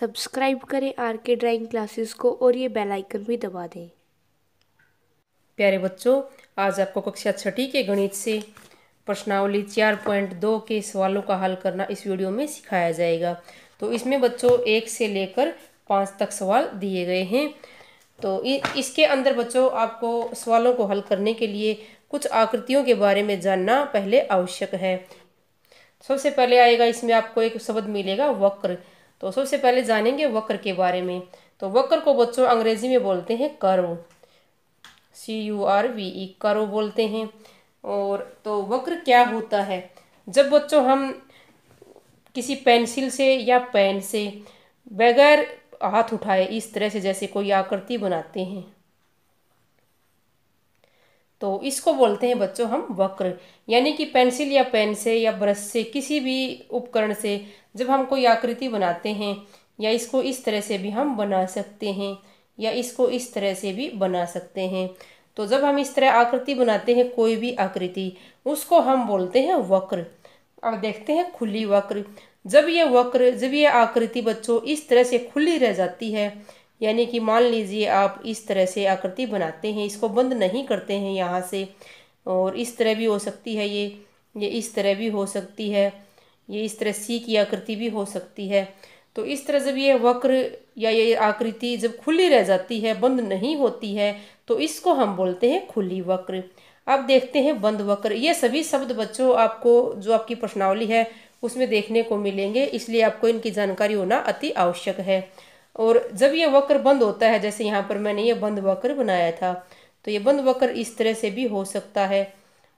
subscribe करें are के drawing classes को और ये बेल आइकन भी दबा दें प्यारे बच्चों आज आपको कक्षा छठी के गणित से प्रश्नावली चार पॉइंट दो के सवालों का हल करना इस वीडियो में सिखाया जाएगा तो इसमें बच्चों एक से लेकर पाँच तक सवाल दिए गए हैं तो इसके अंदर बच्चों आपको सवालों को हल करने के लिए कुछ आकृतियों के बारे में जानना पहले आवश्यक है सबसे पहले आएगा इसमें आपको एक शब्द मिलेगा वक्र तो सबसे पहले जानेंगे वक्र के बारे में तो वक्र को बच्चों अंग्रेज़ी में बोलते हैं curve C U R V E करो बोलते हैं और तो वक्र क्या होता है जब बच्चों हम किसी पेंसिल से या पेन से बगैर हाथ उठाए इस तरह से जैसे कोई आकृति बनाते हैं तो इसको बोलते हैं बच्चों हम वक्र यानी कि पेंसिल या पेन से या ब्रश से किसी भी उपकरण से जब हम कोई आकृति बनाते हैं या इसको इस तरह से भी हम बना सकते हैं या इसको इस तरह से भी बना सकते हैं तो जब हम इस तरह आकृति बनाते हैं कोई भी आकृति उसको हम बोलते हैं वक्र अब देखते हैं खुली वक्र जब ये वक्र जब ये आकृति बच्चों इस तरह से खुली रह जाती है यानी कि मान लीजिए आप इस तरह से आकृति बनाते हैं इसको बंद नहीं करते हैं यहाँ से और इस तरह भी हो सकती है ये ये इस तरह भी हो सकती है ये इस तरह सी की आकृति भी हो सकती है तो इस तरह जब ये वक्र या ये आकृति जब खुली रह जाती है बंद नहीं होती है तो इसको हम बोलते हैं खुली वक्र अब देखते हैं बंद वक्र ये सभी शब्द बच्चों आपको जो आपकी प्रश्नावली है उसमें देखने को मिलेंगे इसलिए आपको इनकी जानकारी होना अति आवश्यक है और जब ये वक्र बंद होता है जैसे यहाँ पर मैंने ये बंद वक्र बनाया था तो ये बंद वक्र इस तरह से भी हो सकता है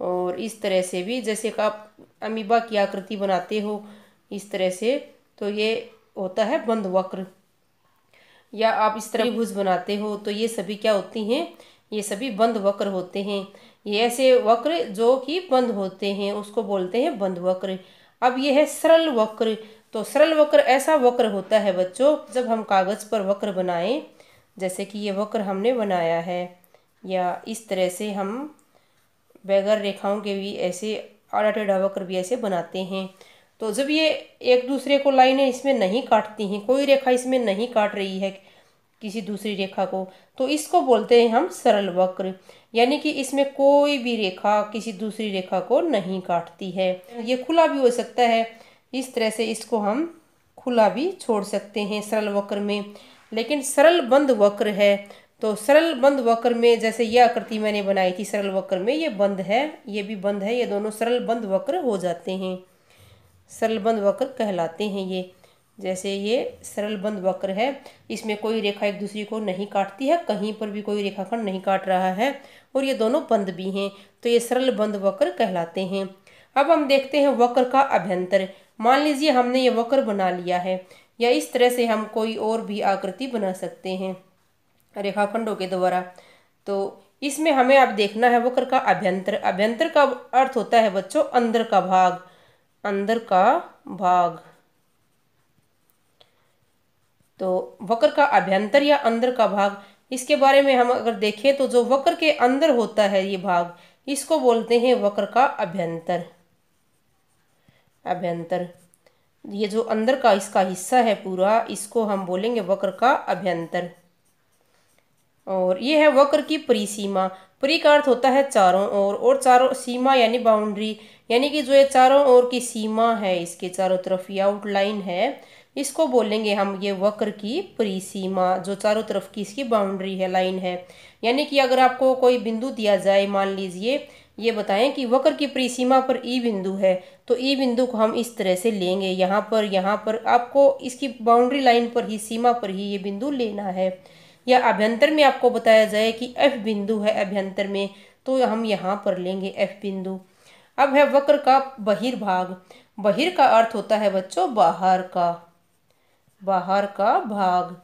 और इस तरह से भी जैसे आप अमीबा की आकृति बनाते हो इस तरह से तो ये होता है बंद वक्र या आप इस तरह भुज बनाते हो तो ये सभी क्या होती हैं ये सभी बंद वक्र होते हैं ये ऐसे वक्र जो कि बंद होते हैं उसको बोलते हैं बंद वक्र अब ये है सरल वक्र तो सरल वक्र ऐसा वक्र होता है बच्चों जब हम कागज़ पर वक्र बनाएं जैसे कि ये वक्र हमने बनाया है या इस तरह से हम बगैर रेखाओं के भी ऐसे आड़ा टेढ़ा वक्र भी ऐसे बनाते हैं तो जब ये एक दूसरे को लाइनें इसमें नहीं काटती हैं कोई रेखा इसमें नहीं काट रही है किसी दूसरी रेखा को तो इसको बोलते हैं हम सरल वक्र यानी कि इसमें कोई भी रेखा किसी दूसरी रेखा को नहीं काटती है ये खुला भी हो सकता है इस तरह से इसको हम खुला भी छोड़ सकते हैं सरल वक्र में लेकिन सरल बंद वक्र है तो सरल बंद वक्र में जैसे यह आकृति मैंने बनाई थी सरल वक्र में ये बंद है ये भी बंद है ये दोनों सरल बंद वक्र हो जाते हैं सरल बंद वक्र कहलाते हैं ये जैसे ये सरल बंद वक्र है इसमें कोई रेखा एक दूसरे को नहीं काटती है कहीं पर भी कोई रेखाखंड नहीं काट रहा है और ये दोनों बंद भी हैं तो ये सरल बंद वक्र कहलाते हैं अब हम देखते हैं वक्र का अभ्यंतर मान लीजिए हमने ये वक्र बना लिया है या इस तरह से हम कोई और भी आकृति बना सकते हैं रेखाखंडों के द्वारा तो इसमें हमें आप देखना है वक्र का अभ्यंतर अभ्यंतर का अर्थ होता है बच्चों अंदर का भाग अंदर का भाग तो वक्र का अभ्यंतर या अंदर का भाग इसके बारे में हम अगर देखें तो जो वक्र के अंदर होता है ये भाग इसको बोलते हैं वक्र का अभ्यंतर अभ्यंतर ये जो अंदर का इसका हिस्सा है पूरा इसको हम बोलेंगे वक्र का अभ्यंतर और ये है वक्र की परिसीमा परी का अर्थ होता है चारों ओर और चारों सीमा यानी बाउंड्री यानी कि जो ये चारों ओर की सीमा है इसके चारों तरफ ये आउटलाइन है इसको बोलेंगे हम ये वक्र की परिसीमा जो चारों तरफ की इसकी बाउंड्री है लाइन है यानी कि अगर आपको कोई बिंदु दिया जाए मान लीजिए ये बताएं कि वक्र की परिसीमा पर ई e बिंदु है तो ई e बिंदु को हम इस तरह से लेंगे यहाँ पर यहाँ पर आपको इसकी बाउंड्री लाइन पर ही सीमा पर ही ये बिंदु लेना है या अभ्यंतर में आपको बताया जाए कि एफ बिंदु है अभ्यंतर में तो हम यहाँ पर लेंगे एफ बिंदु अब है वक्र का बहिर्भाग बहिर का अर्थ होता है बच्चों बाहर का बाहर का भाग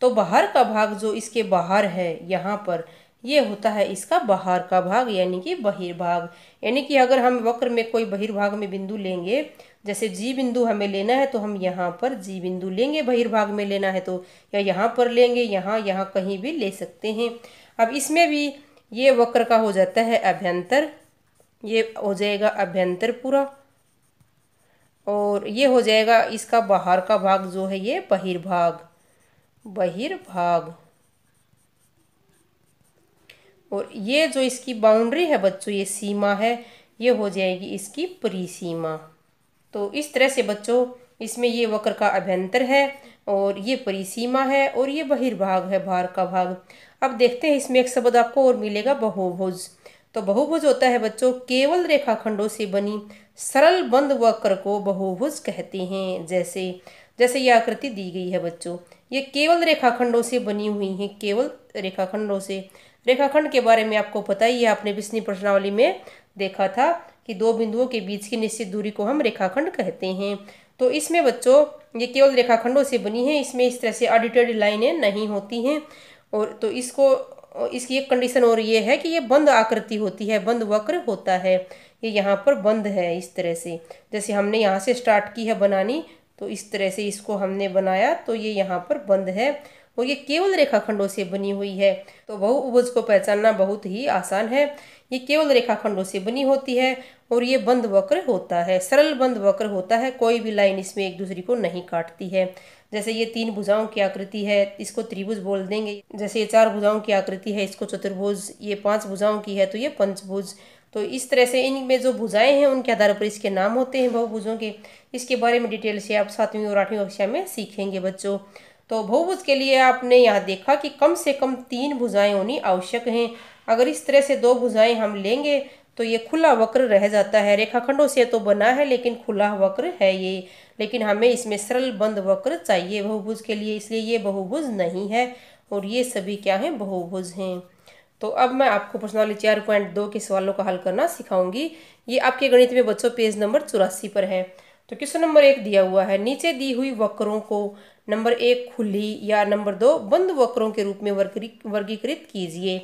तो बाहर का भाग जो इसके बाहर है यहाँ पर ये होता है इसका बाहर का भाग यानी कि बहिर्भाग यानी कि अगर हम वक्र में कोई बहिर्भाग में बिंदु लेंगे जैसे जी बिंदु हमें लेना है तो हम यहाँ पर जी बिंदु लेंगे बहिर्भाग में लेना है तो या यहाँ पर लेंगे यहाँ यहाँ कहीं भी ले सकते हैं अब इसमें भी ये वक्र का हो जाता है अभ्यंतर ये हो जाएगा अभ्यंतर पूरा और ये हो जाएगा इसका बाहर का भाग जो है ये बहिर्भाग बहिर्भाग और ये जो इसकी बाउंड्री है बच्चों ये सीमा है ये हो जाएगी इसकी परिसीमा तो इस तरह से बच्चों इसमें ये वक्र का अभ्यंतर है और ये परिसीमा है और ये बहिर्भाग है बाहर का भाग अब देखते हैं इसमें एक शब्द आपको और मिलेगा बहुभुज तो बहुभुज होता है बच्चों केवल रेखाखंडों से बनी सरल बंद वक्र को बहुभुज कहते हैं जैसे जैसे ये आकृति दी गई है बच्चों ये केवल रेखाखंडों से बनी हुई है केवल रेखाखंडों से रेखाखंड के बारे में आपको पता ही है आपने बिस्नी प्रश्नावली में देखा था कि दो बिंदुओं के बीच की निश्चित दूरी को हम रेखाखंड कहते हैं तो इसमें बच्चों ये केवल रेखाखंडों से बनी है इसमें इस तरह से ऑडिटेड लाइनें नहीं होती हैं और तो इसको इसकी एक कंडीशन और ये है कि ये बंद आकृति होती है बंद वक्र होता है ये यहाँ पर बंद है इस तरह से जैसे हमने यहाँ से स्टार्ट की है बनानी तो इस तरह से इसको हमने बनाया तो ये यहाँ पर बंद है और ये केवल रेखाखंडों से बनी हुई है तो बहुउभुज को पहचानना बहुत ही आसान है ये केवल रेखाखंडों से बनी होती है और ये बंद वक्र होता है सरल बंद वक्र होता है कोई भी लाइन इसमें एक दूसरे को नहीं काटती है जैसे ये तीन भुजाओं की आकृति है इसको त्रिभुज बोल देंगे जैसे ये चार भुजाओं की आकृति है इसको चतुर्भुज ये पांच भुजाओं की है तो ये पंचभुज तो इस तरह से इनमें जो भुजाएं हैं उनके आधार पर इसके नाम होते हैं बहुभुजों के इसके बारे में डिटेल से आप सातवीं और आठवीं कक्षा में सीखेंगे बच्चों तो बहुभुज के लिए आपने यहाँ देखा कि कम से कम तीन भुजाएं होनी आवश्यक हैं अगर इस तरह से दो भुजाएं हम लेंगे तो ये खुला वक्र रह जाता है रेखाखंडों से तो बना है लेकिन खुला वक्र है ये लेकिन हमें इसमें सरल बंद वक्र चाहिए बहुभुज के लिए इसलिए ये बहुभुज नहीं है और ये सभी क्या हैं बहुभुज हैं तो अब मैं आपको पर्सनली चार पॉइंट दो के सवालों का हल करना सिखाऊंगी ये आपके गणित में बच्चों पेज नंबर चौरासी पर है तो क्वेश्चन नंबर एक दिया हुआ है नीचे दी हुई वक्रों को नंबर एक खुली या नंबर दो बंद वक्रों के रूप में वर्गीकृत कीजिए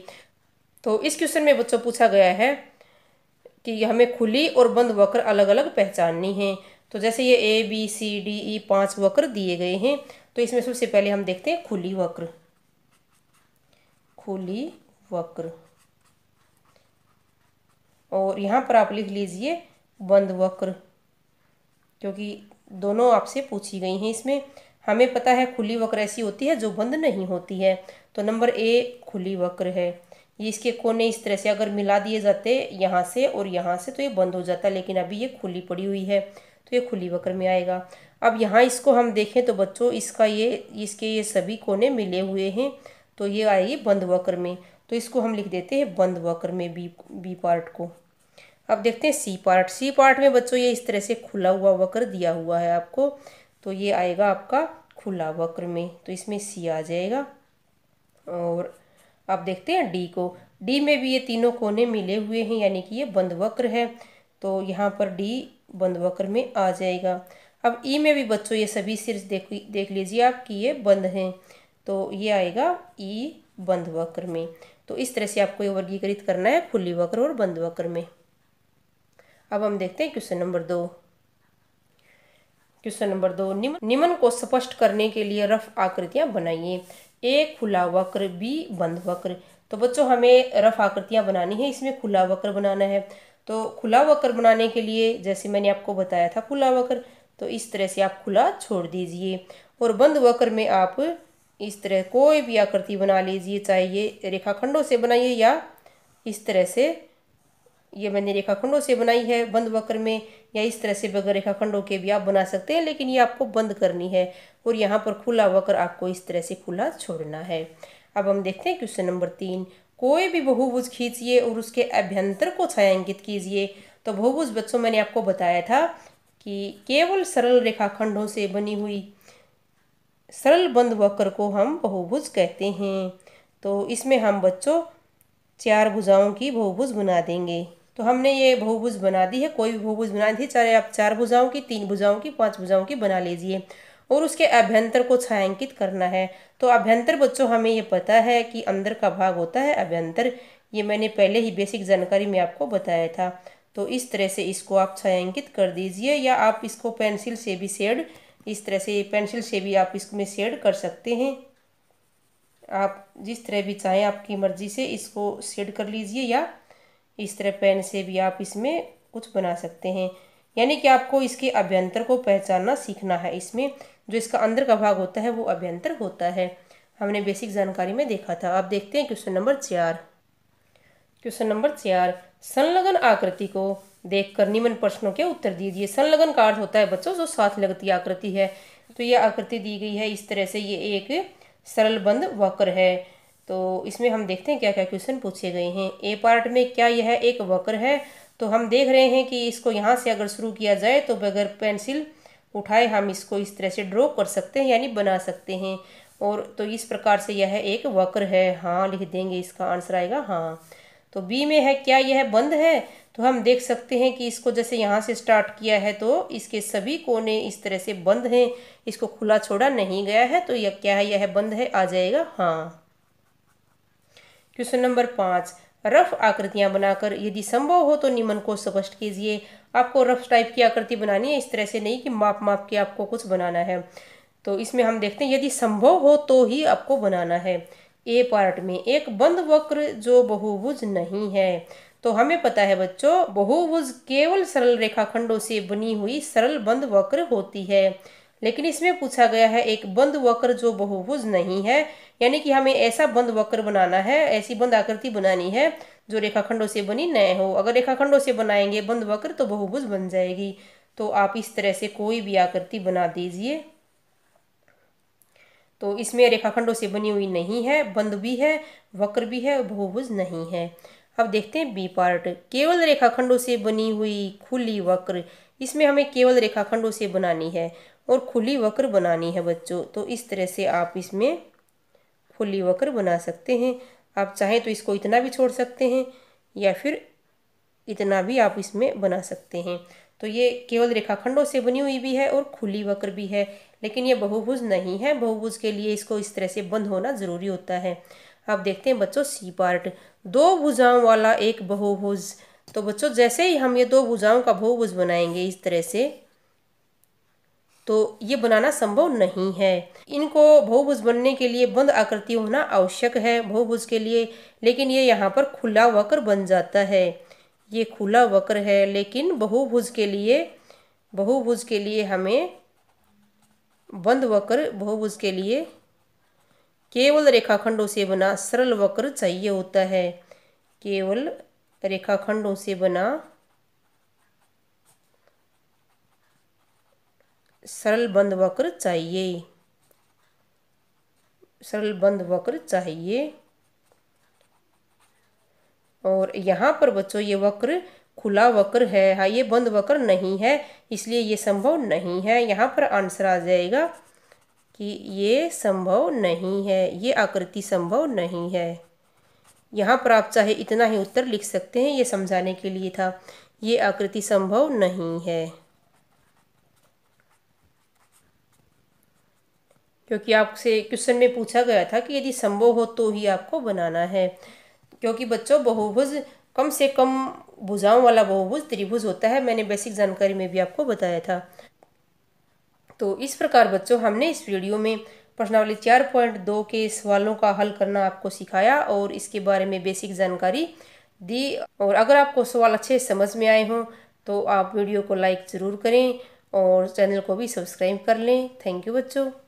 तो इस क्वेश्चन में बच्चों पूछा गया है कि हमें खुली और बंद वक्र अलग अलग पहचाननी है तो जैसे ये A B C D E पांच वक्र दिए गए हैं तो इसमें सबसे पहले हम देखते हैं खुली वक्र खुली वक्र और यहाँ पर आप लिख लीजिए बंद वक्र क्योंकि दोनों आपसे पूछी गई हैं इसमें हमें पता है खुली वक्र ऐसी होती है जो बंद नहीं होती है तो नंबर ए खुली वक्र है ये इसके कोने इस तरह से अगर मिला दिए जाते यहाँ से और यहाँ से तो ये बंद हो जाता लेकिन अभी ये खुली पड़ी हुई है तो ये खुली वक्र में आएगा अब यहाँ इसको हम देखें तो बच्चों इसका ये इसके ये सभी कोने मिले हुए हैं तो ये आएगी बंद वक्र में तो इसको हम लिख देते हैं बंद वक्र में बी बी पार्ट को अब देखते हैं सी पार्ट सी पार्ट में बच्चों ये इस तरह से खुला हुआ वक्र दिया हुआ है आपको तो ये आएगा आपका खुला वक्र में तो इसमें सी आ जाएगा और अब देखते हैं डी को डी में भी ये तीनों कोने मिले हुए हैं यानी कि ये बंद वक्र है तो यहाँ पर डी बंद वक्र में आ जाएगा अब ई e में भी बच्चों ये सभी सिर्फ देख देख लीजिए आप कि ये बंद हैं तो ये आएगा ई e बंद वक्र में तो इस तरह से आपको ये वर्गीकृत करना है खुली वक्र और बंद वक्र में अब हम देखते हैं क्वेश्चन नंबर दो क्वेश्चन नंबर दो निम्न को स्पष्ट करने के लिए रफ आकृतियां बनाइए ए खुला वक्र बी बंद वक्र तो बच्चों हमें रफ आकृतियां बनानी है इसमें खुला वक्र बनाना है तो खुला वक्र बनाने के लिए जैसे मैंने आपको बताया था खुला वक्र तो इस तरह से आप खुला छोड़ दीजिए और बंद वक्र में आप इस तरह कोई भी आकृति बना लीजिए चाहे ये रेखाखंडों से बनाइए या इस तरह से ये मैंने रेखाखंडों से बनाई है बंद वक्र में या इस तरह से बगैर रेखाखंडों के भी आप बना सकते हैं लेकिन ये आपको बंद करनी है और यहाँ पर खुला वक्र आपको इस तरह से खुला छोड़ना है अब हम देखते हैं क्वेश्चन नंबर तीन कोई भी बहुभुज खींचिए और उसके अभ्यंतर को छायांकित कीजिए तो बहुभुज बच्चों मैंने आपको बताया था कि केवल सरल रेखाखंडों से बनी हुई सरल बंद वक्र को हम बहुभुज कहते हैं तो इसमें हम बच्चों चार भुजाओं की बहुभुज बना देंगे तो हमने ये बहुभुज बना दी है कोई भी बहुभुज बना दी चाहे आप चार भुजाओं की तीन भुजाओं की पांच भुजाओं की बना लीजिए और उसके अभ्यंतर को छायांकित करना है तो अभ्यंतर बच्चों हमें ये पता है कि अंदर का भाग होता है अभ्यंतर ये मैंने पहले ही बेसिक जानकारी में आपको बताया था तो इस तरह से इसको आप छायांकित कर दीजिए या आप इसको पेंसिल से भी शेड इस तरह से पेंसिल से भी आप इसमें शेड कर सकते हैं आप जिस तरह भी चाहें आपकी मर्ज़ी से इसको शेड कर लीजिए या इस तरह पेन से भी आप इसमें कुछ बना सकते हैं यानी कि आपको इसके अभ्यंतर को पहचानना सीखना है इसमें जो इसका अंदर का भाग होता है वो अभ्यंतर होता है हमने बेसिक जानकारी में देखा था अब देखते हैं क्वेश्चन नंबर चार क्वेश्चन नंबर चार संलग्न आकृति को देखकर निम्न प्रश्नों के उत्तर दीजिए संलग्न का अर्थ होता है बच्चों जो साथ लगती आकृति है तो यह आकृति दी गई है इस तरह से ये एक सरल बंद वक्र है तो इसमें हम देखते हैं क्या क्या क्वेश्चन पूछे गए हैं ए पार्ट में क्या यह एक वक्र है तो हम देख रहे हैं कि इसको यहाँ से अगर शुरू किया जाए तो बगैर पेंसिल उठाए हम इसको इस तरह से ड्रॉ कर सकते हैं यानी बना सकते हैं और तो इस प्रकार से यह एक वक्र है हाँ लिख देंगे इसका आंसर आएगा हाँ तो बी में है क्या यह बंद है तो हम देख सकते हैं कि इसको जैसे यहाँ से स्टार्ट किया है तो इसके सभी कोने इस तरह से बंद हैं इसको खुला छोड़ा नहीं गया है तो यह क्या है यह बंद है आ जाएगा हाँ क्वेश्चन नंबर पाँच रफ आकृतियां बनाकर यदि संभव हो तो निम्न को स्पष्ट कीजिए आपको रफ टाइप की आकृति बनानी है इस तरह से नहीं कि माप माप के आपको कुछ बनाना है तो इसमें हम देखते हैं यदि संभव हो तो ही आपको बनाना है ए पार्ट में एक बंद वक्र जो बहुभुज नहीं है तो हमें पता है बच्चों बहुभुज केवल सरल रेखाखंडों से बनी हुई सरल बंद वक्र होती है लेकिन इसमें पूछा गया है एक बंद वक्र जो बहुभुज नहीं है यानी कि हमें ऐसा बंद वक्र बनाना है ऐसी बंद आकृति बनानी है जो रेखाखंडों से बनी न हो अगर रेखाखंडों से बनाएंगे बंद वक्र तो बहुभुज बन जाएगी तो आप इस तरह से कोई भी आकृति बना दीजिए तो इसमें रेखाखंडों से बनी हुई नहीं है बंद भी है वक्र भी है बहुभुज नहीं है अब देखते हैं बी पार्ट केवल रेखाखंडों से बनी हुई खुली वक्र इसमें हमें केवल रेखाखंडों से बनानी है और खुली वक्र बनानी है बच्चों तो इस तरह से आप इसमें खुली वक्र बना सकते हैं आप चाहें तो इसको इतना भी छोड़ सकते हैं या फिर इतना भी आप इसमें बना सकते हैं तो ये केवल रेखाखंडों से बनी हुई भी है और खुली वक्र भी है लेकिन ये बहुभुज नहीं है बहुभुज के लिए इसको इस तरह से बंद होना ज़रूरी होता है आप देखते हैं बच्चों सी पार्ट दो भुजाओं वाला एक बहुभुज तो बच्चों जैसे ही हम ये दो भुजाओं का बहुभुज बनाएंगे इस तरह से तो ये बनाना संभव नहीं है इनको बहुभुज बनने के लिए बंद आकृति होना आवश्यक है बहुभुज के लिए लेकिन ये यहाँ पर खुला वक्र बन जाता है ये खुला वक्र है लेकिन बहुभुज के लिए बहुभुज के लिए हमें बंद वक्र बहुभुज के लिए केवल रेखाखंडों से बना सरल वक्र चाहिए होता है केवल रेखाखंडों से बना सरल बंद वक्र चाहिए सरल बंद वक्र चाहिए और यहाँ पर बच्चों ये वक्र खुला वक्र है हाँ ये बंद वक्र नहीं है इसलिए ये संभव नहीं है यहाँ पर आंसर आ जाएगा कि ये संभव नहीं है ये आकृति संभव नहीं है यहाँ पर आप चाहे इतना ही उत्तर लिख सकते हैं ये समझाने के लिए था ये आकृति संभव नहीं है क्योंकि आपसे क्वेश्चन में पूछा गया था कि यदि संभव हो तो ही आपको बनाना है क्योंकि बच्चों बहुभुज कम से कम भुजाओं वाला बहुभुज त्रिभुज होता है मैंने बेसिक जानकारी में भी आपको बताया था तो इस प्रकार बच्चों हमने इस वीडियो में प्रश्नावली चार पॉइंट दो के सवालों का हल करना आपको सिखाया और इसके बारे में बेसिक जानकारी दी और अगर आपको सवाल अच्छे समझ में आए हों तो आप वीडियो को लाइक ज़रूर करें और चैनल को भी सब्सक्राइब कर लें थैंक यू बच्चों